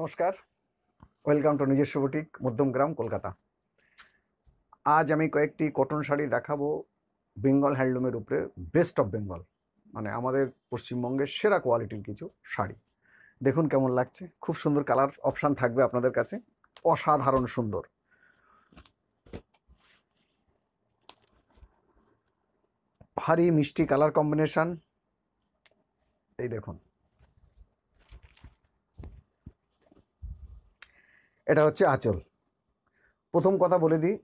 নমস্কার welcome to নিজস্ব boutique Madhyamgram Kolkata আজ আমি কয়েকটি কটন শাড়ি দেখাবো বেঙ্গল হ্যান্ডলুমের উপরে বেস্ট অফ বেঙ্গল মানে আমাদের পশ্চিমবঙ্গের সেরা কোয়ালিটির কিছু শাড়ি দেখুন কেমন লাগছে খুব সুন্দর কালার অপশান থাকবে আপনাদের কাছে অসাধারণ সুন্দর ভারী মিষ্টি কালার কম্বিনেশান এই দেখুন এটা হচ্ছে আঁচল প্রথম কথা বলে দিই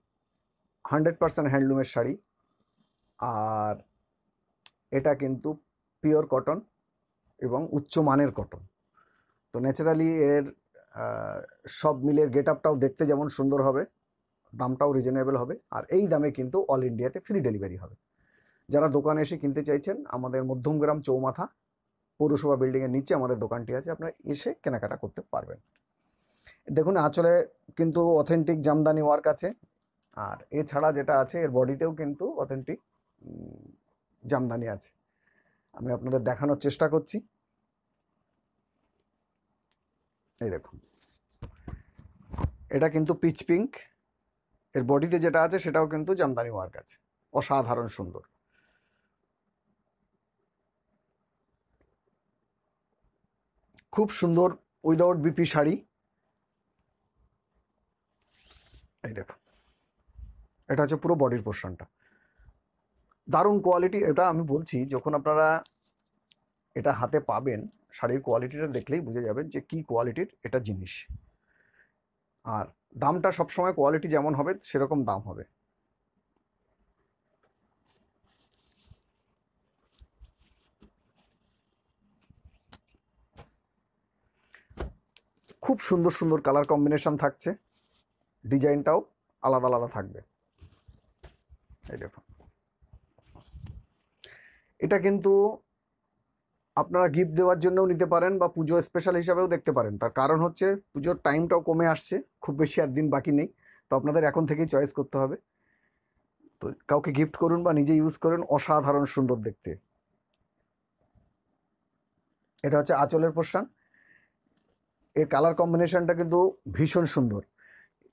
হান্ড্রেড পারসেন্ট হ্যান্ডলুমের শাড়ি আর এটা কিন্তু পিওর কটন এবং উচ্চ মানের কটন তো ন্যাচারালি এর সব মিলের গেট আপটাও দেখতে যেমন সুন্দর হবে দামটাও রিজনেবল হবে আর এই দামে কিন্তু অল ইন্ডিয়াতে ফ্রি ডেলিভারি হবে যারা দোকানে এসে কিনতে চাইছেন আমাদের মধ্যমগ্রাম চৌমাথা পৌরসভা বিল্ডিংয়ের নিচে আমাদের দোকানটি আছে আপনারা এসে কেনাকাটা করতে পারবেন দেখুন আঁচলে কিন্তু অথেন্টিক জামদানি ওয়ার্ক আছে আর এছাড়া যেটা আছে এর বডিতেও কিন্তু অথেন্টিক জামদানি আছে আমি আপনাদের দেখানোর চেষ্টা করছি এই দেখুন এটা কিন্তু পিচ পিঙ্ক এর বডিতে যেটা আছে সেটাও কিন্তু জামদানি ওয়ার্ক আছে অসাধারণ সুন্দর খুব সুন্দর উইদাউট বিপি শাড়ি এই দেখো এটা হচ্ছে পুরো বডির পোর্শনটা দারুণ কোয়ালিটি এটা আমি বলছি যখন আপনারা এটা হাতে পাবেন শাড়ির কোয়ালিটিটা দেখলেই বুঝে যাবেন যে কি কোয়ালিটির এটা জিনিস আর দামটা সবসময় কোয়ালিটি যেমন হবে সেরকম দাম হবে খুব সুন্দর সুন্দর কালার কম্বিনেশন থাকছে ডিজাইনটাও আলাদা আলাদা থাকবে এই দেখুন এটা কিন্তু আপনারা গিফট দেওয়ার জন্যও নিতে পারেন বা পুজো স্পেশাল হিসাবেও দেখতে পারেন তার কারণ হচ্ছে পুজোর টাইমটাও কমে আসছে খুব বেশি আর দিন বাকি নেই তো আপনাদের এখন থেকেই চয়েস করতে হবে তো কাউকে গিফট করুন বা নিজে ইউজ করুন অসাধারণ সুন্দর দেখতে এটা হচ্ছে আঁচলের পোশান এর কালার কম্বিনেশনটা কিন্তু ভীষণ সুন্দর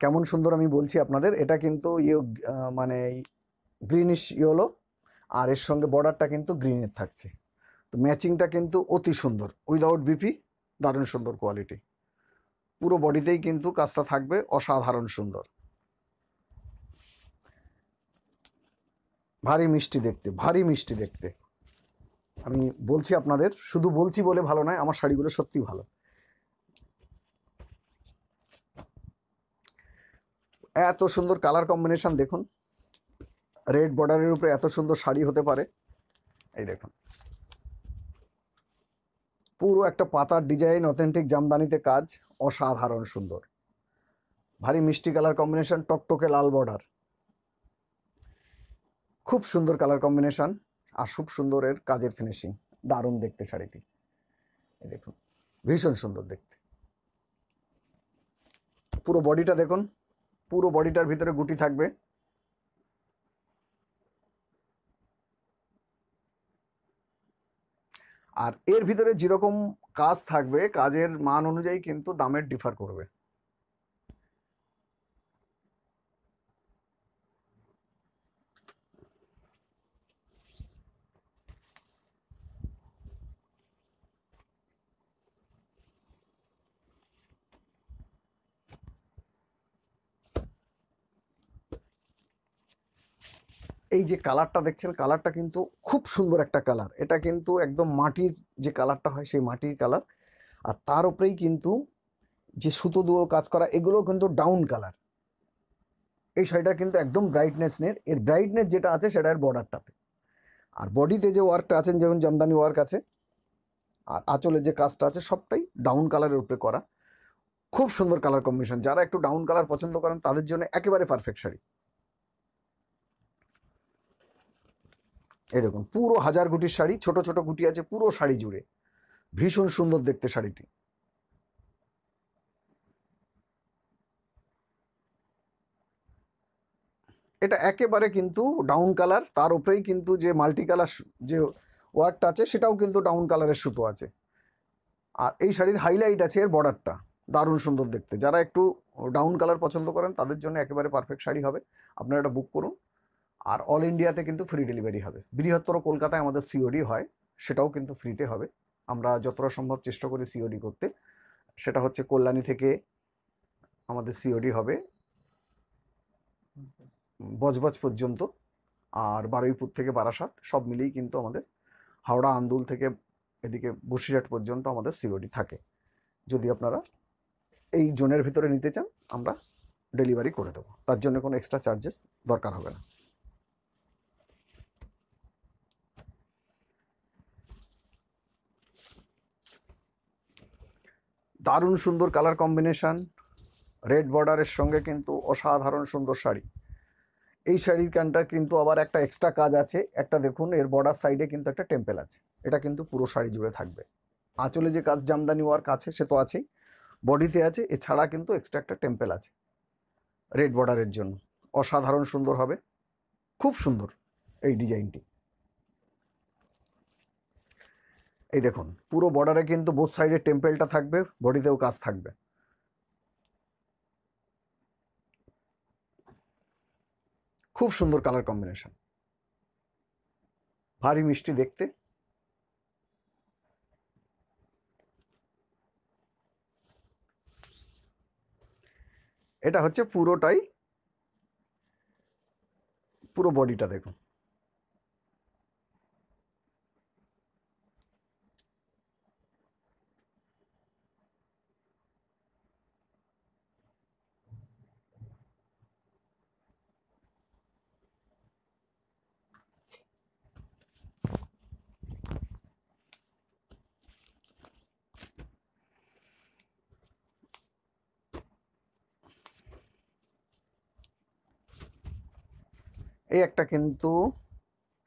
কেমন সুন্দর আমি বলছি আপনাদের এটা কিন্তু ইয়ে মানে গ্রিনিশ ইয়েলো আর এর সঙ্গে বর্ডারটা কিন্তু গ্রিনের থাকছে তো ম্যাচিংটা কিন্তু অতি সুন্দর উইদাউট বিপি দারুণ সুন্দর কোয়ালিটি পুরো বডিতেই কিন্তু কাজটা থাকবে অসাধারণ সুন্দর ভারী মিষ্টি দেখতে ভারী মিষ্টি দেখতে আমি বলছি আপনাদের শুধু বলছি বলে ভালো নয় আমার শাড়িগুলো সত্যি ভালো এত সুন্দর কালার কম্বিনেশান দেখুন রেড বর্ডারের উপরে এত সুন্দর শাড়ি হতে পারে এই দেখুন পুরো একটা পাতার ডিজাইন অথেন্টিক জামদানিতে কাজ অসাধারণ সুন্দর ভারী মিষ্টি কালার কম্বিনেশান টকটকে লাল বর্ডার খুব সুন্দর কালার কম্বিনেশান আর খুব সুন্দরের কাজের ফিনিশিং দারুণ দেখতে শাড়িটি এই দেখুন ভীষণ সুন্দর দেখতে পুরো বডিটা দেখুন পুরো বডিটার ভিতরে গুটি থাকবে আর এর ভিতরে যেরকম কাজ থাকবে কাজের মান অনুযায়ী কিন্তু দামের ডিফার করবে এই যে কালারটা দেখছেন কালারটা কিন্তু খুব সুন্দর একটা কালার এটা কিন্তু একদম মাটির যে কালারটা হয় সেই মাটির কালার আর তার উপরেই কিন্তু যে সুতো দুয়ো কাজ করা এগুলো কিন্তু ডাউন কালার এই শাড়িটা কিন্তু একদম ব্রাইটনেস নেট এর ব্রাইটনেস যেটা আছে সেটা এর বর্ডারটাতে আর বডিতে যে ওয়ার্কটা আছেন যেমন জামদানি ওয়ার্ক আছে আর আঁচলের যে কাজটা আছে সবটাই ডাউন কালারের উপরে করা খুব সুন্দর কালার কম্বিনেশন যারা একটু ডাউন কালার পছন্দ করেন তাদের জন্য একেবারে পারফেক্ট শাড়ি এই দেখুন পুরো হাজার গুটির শাড়ি ছোট ছোট গুটি আছে পুরো শাড়ি জুড়ে ভীষণ সুন্দর দেখতে শাড়িটি এটা একেবারে কিন্তু ডাউন কালার তার উপরেই কিন্তু যে মাল্টি কালার যে ওয়ার্কটা আছে সেটাও কিন্তু ডাউন কালারের সুতো আছে আর এই শাড়ির হাইলাইট আছে এর বর্ডারটা দারুণ সুন্দর দেখতে যারা একটু ডাউন কালার পছন্দ করেন তাদের জন্য একেবারে পারফেক্ট শাড়ি হবে আপনারা এটা বুক করুন আর অল ইন্ডিয়াতে কিন্তু ফ্রি ডেলিভারি হবে বৃহত্তর কলকাতায় আমাদের সিওডি হয় সেটাও কিন্তু ফ্রিতে হবে আমরা যতটা সম্ভব চেষ্টা করি সিওডি করতে সেটা হচ্ছে কল্যাণী থেকে আমাদের সিওডি হবে বজবজ পর্যন্ত আর বারুইপুর থেকে বারাসাত সব মিলিয়েই কিন্তু আমাদের হাওড়া আন্দুল থেকে এদিকে বসিরহাট পর্যন্ত আমাদের সিওডি থাকে যদি আপনারা এই জোনের ভিতরে নিতে চান আমরা ডেলিভারি করে দেবো তার জন্য কোনো এক্সট্রা চার্জেস দরকার হবে না দারুণ সুন্দর কালার কম্বিনেশান রেড বর্ডারের সঙ্গে কিন্তু অসাধারণ সুন্দর শাড়ি এই শাড়ির ক্যানটার কিন্তু আবার একটা এক্সট্রা কাজ আছে একটা দেখুন এর বর্ডার সাইডে কিন্তু একটা টেম্পেল আছে এটা কিন্তু পুরো শাড়ি জুড়ে থাকবে আঁচলে যে কাজ জামদানি ওয়ার্ক আছে সে তো আছেই বডিতে আছে এছাড়া কিন্তু এক্সট্রা একটা টেম্পেল আছে রেড বর্ডারের জন্য অসাধারণ সুন্দর হবে খুব সুন্দর এই ডিজাইনটি এই দেখুন পুরো বর্ডারে কিন্তু বোথ সাইডে টেম্পেলটা থাকবে বডিতেও কাজ থাকবে খুব সুন্দর কালার কম্বিনেশন ভারী মিষ্টি দেখতে এটা হচ্ছে পুরোটাই পুরো বডিটা দেখুন এই একটা কিন্তু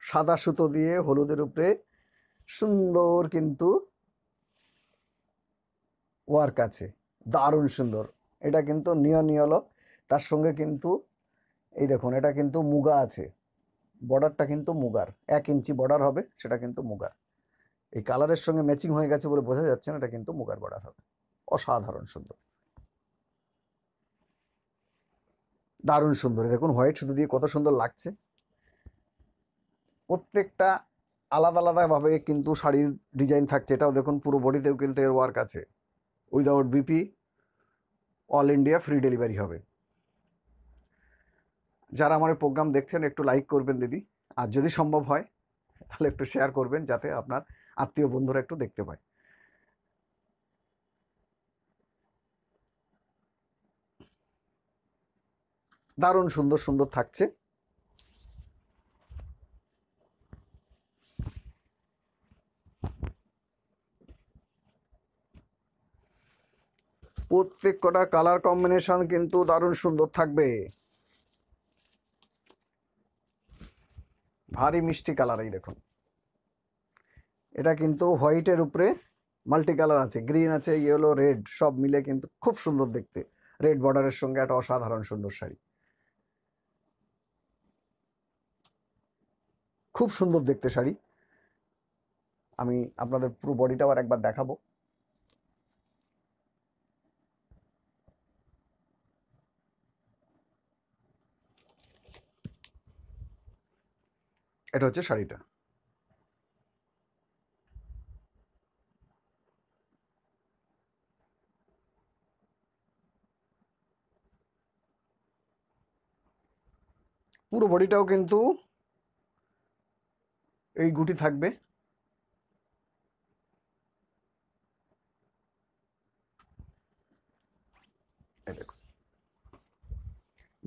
সাদা সুতো দিয়ে হলুদের উপরে সুন্দর কিন্তু ওয়ার্ক আছে দারুণ সুন্দর এটা কিন্তু নিয় নিয়লো তার সঙ্গে কিন্তু এই দেখুন এটা কিন্তু মুগা আছে বর্ডারটা কিন্তু মুগার এক ইঞ্চি বর্ডার হবে সেটা কিন্তু মুগার এই কালারের সঙ্গে ম্যাচিং হয়ে গেছে বলে বোঝা যাচ্ছে না এটা কিন্তু মুগার বর্ডার হবে অসাধারণ সুন্দর দারুণ সুন্দর দেখুন হোয়াইট সুতো দিয়ে কত সুন্দর লাগছে প্রত্যেকটা আলাদা আলাদাভাবে কিন্তু শাড়ির ডিজাইন থাকছে এটাও দেখুন পুরো বডিতেও কিন্তু এর ওয়ার্ক আছে without BP all India free delivery হবে যারা আমার প্রোগ্রাম দেখছেন একটু লাইক করবেন দিদি আর যদি সম্ভব হয় তাহলে একটু শেয়ার করবেন যাতে আপনার আত্মীয় বন্ধুরা একটু দেখতে পায় দারুণ সুন্দর সুন্দর থাকছে প্রত্যেক কটা কালার কম্বিনেশন কিন্তু দারুণ সুন্দর থাকবে ভারী মিষ্টি কালার এই দেখুন এটা কিন্তু হোয়াইটের উপরে মাল্টি কালার আছে গ্রিন আছে ইয়েলো রেড সব মিলে কিন্তু খুব সুন্দর দেখতে রেড বর্ডারের সঙ্গে একটা অসাধারণ সুন্দর শাড়ি খুব সুন্দর দেখতে শাড়ি আমি আপনাদের পুরো বডিটাও আর একবার দেখাবো এটা হচ্ছে শাড়িটা পুরো বডিটাও কিন্তু এই গুটি থাকবে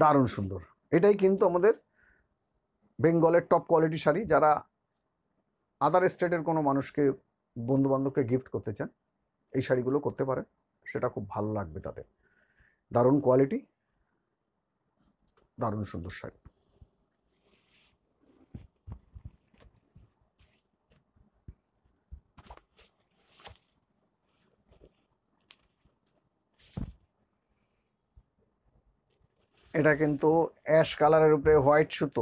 দারুণ সুন্দর এটাই কিন্তু আমাদের বেঙ্গলের টপ কোয়ালিটি শাড়ি যারা আদার স্টেটের কোনো মানুষকে বন্ধুবান্ধবকে গিফট করতে চান এই শাড়িগুলো করতে পারে সেটা খুব ভালো লাগবে তাদের দারুণ কোয়ালিটি দারুণ সুন্দর শাড়ি এটা কিন্তু অ্যাশ কালারের উপরে হোয়াইট সুতো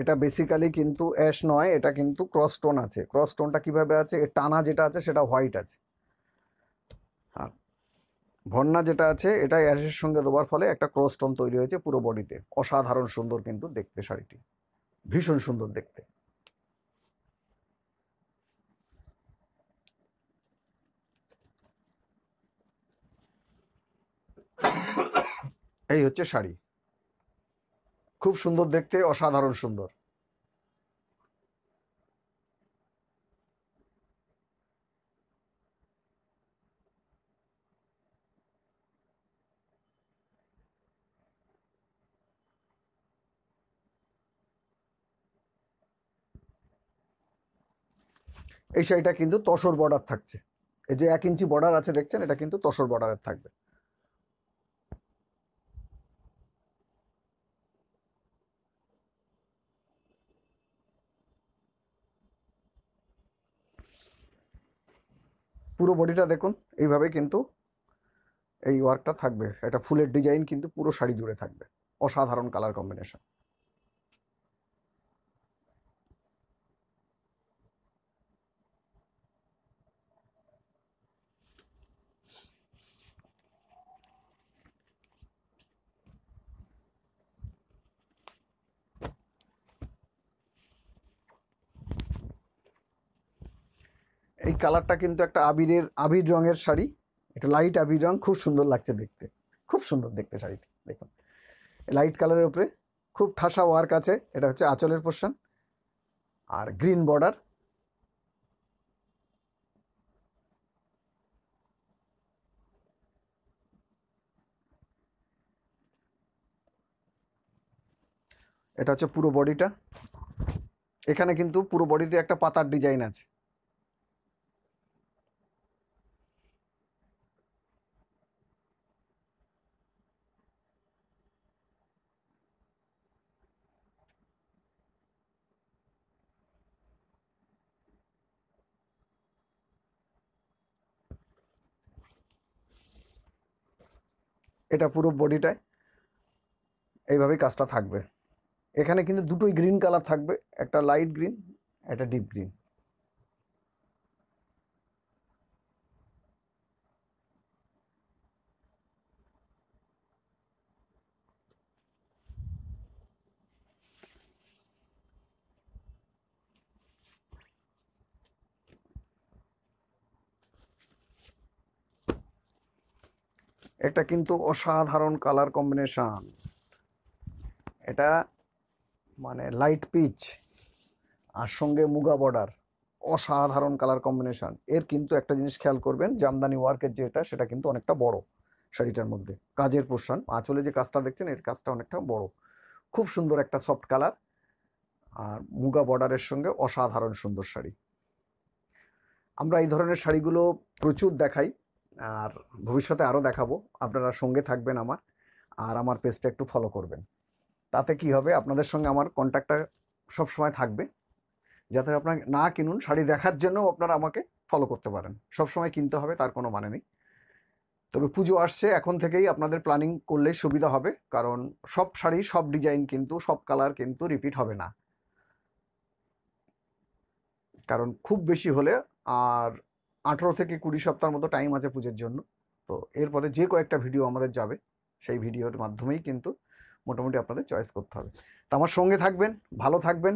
এটা বেসিক্যালি কিন্তু অ্যাশ নয় এটা কিন্তু ক্রস টোন আছে ক্রস টোনটা কীভাবে আছে টানা যেটা আছে সেটা হোয়াইট আছে আর ভর্না যেটা আছে এটা অ্যাশের সঙ্গে দেওয়ার ফলে একটা ক্রস টোন তৈরি হয়েছে পুরো বডিতে অসাধারণ সুন্দর কিন্তু দেখতে শাড়িটি ভীষণ সুন্দর দেখতে এই হচ্ছে শাড়ি খুব সুন্দর দেখতে অসাধারণ সুন্দর এই শাড়িটা কিন্তু তসর বর্ডার থাকছে এই যে এক ইঞ্চি বর্ডার আছে দেখছেন এটা কিন্তু তসর বর্ডারের থাকবে পুরো বডিটা দেখুন এইভাবে কিন্তু এই ওয়ার্কটা থাকবে একটা ফুলের ডিজাইন কিন্তু পুরো শাড়ি জুড়ে থাকবে অসাধারণ কালার কম্বিনেশন এই কালারটা কিন্তু একটা আবিরের আবির রঙের শাড়ি এটা লাইট আবির রং খুব সুন্দর লাগছে দেখতে খুব সুন্দর দেখতে শাড়িটি দেখুন লাইট কালারের উপরে খুব ঠাসা ওয়ার্ক আছে এটা হচ্ছে আঁচলের পোর্শন আর গ্রিন বর্ডার এটা হচ্ছে পুরো বডিটা এখানে কিন্তু পুরো বডিতে একটা পাতার ডিজাইন আছে এটা পুরো বডিটায় এইভাবেই কাজটা থাকবে এখানে কিন্তু দুটোই গ্রিন কালার থাকবে একটা লাইট গ্রিন একটা ডিপ গ্রিন এটা কিন্তু অসাধারণ কালার কম্বিনেশান এটা মানে লাইট পিচ আর সঙ্গে মুগা বর্ডার অসাধারণ কালার কম্বিনেশান এর কিন্তু একটা জিনিস খেয়াল করবেন জামদানি ওয়ার্কের যেটা সেটা কিন্তু অনেকটা বড় শাড়িটার মধ্যে কাজের পোশান আঁচলে যে কাজটা দেখছেন এর কাজটা অনেকটা বড় খুব সুন্দর একটা সফট কালার আর মুগা বর্ডারের সঙ্গে অসাধারণ সুন্দর শাড়ি আমরা এই ধরনের শাড়িগুলো প্রচুর দেখাই আর ভবিষ্যতে আরও দেখাবো আপনারা সঙ্গে থাকবেন আমার আর আমার পেজটা একটু ফলো করবেন তাতে কি হবে আপনাদের সঙ্গে আমার কন্ট্যাক্টটা সবসময় থাকবে যাতে আপনার না কিনুন শাড়ি দেখার জন্যও আপনারা আমাকে ফলো করতে পারেন সবসময় কিনতে হবে তার কোনো মানে নেই তবে পুজো আসছে এখন থেকেই আপনাদের প্ল্যানিং করলে সুবিধা হবে কারণ সব শাড়ি সব ডিজাইন কিন্তু সব কালার কিন্তু রিপিট হবে না কারণ খুব বেশি হলে আর আঠেরো থেকে কুড়ি সপ্তাহের মতো টাইম আছে পুজোর জন্য তো এরপরে যে কয়েকটা ভিডিও আমাদের যাবে সেই ভিডিওর মাধ্যমেই কিন্তু মোটামুটি আপনাদের চয়েস করতে হবে তো আমার সঙ্গে থাকবেন ভালো থাকবেন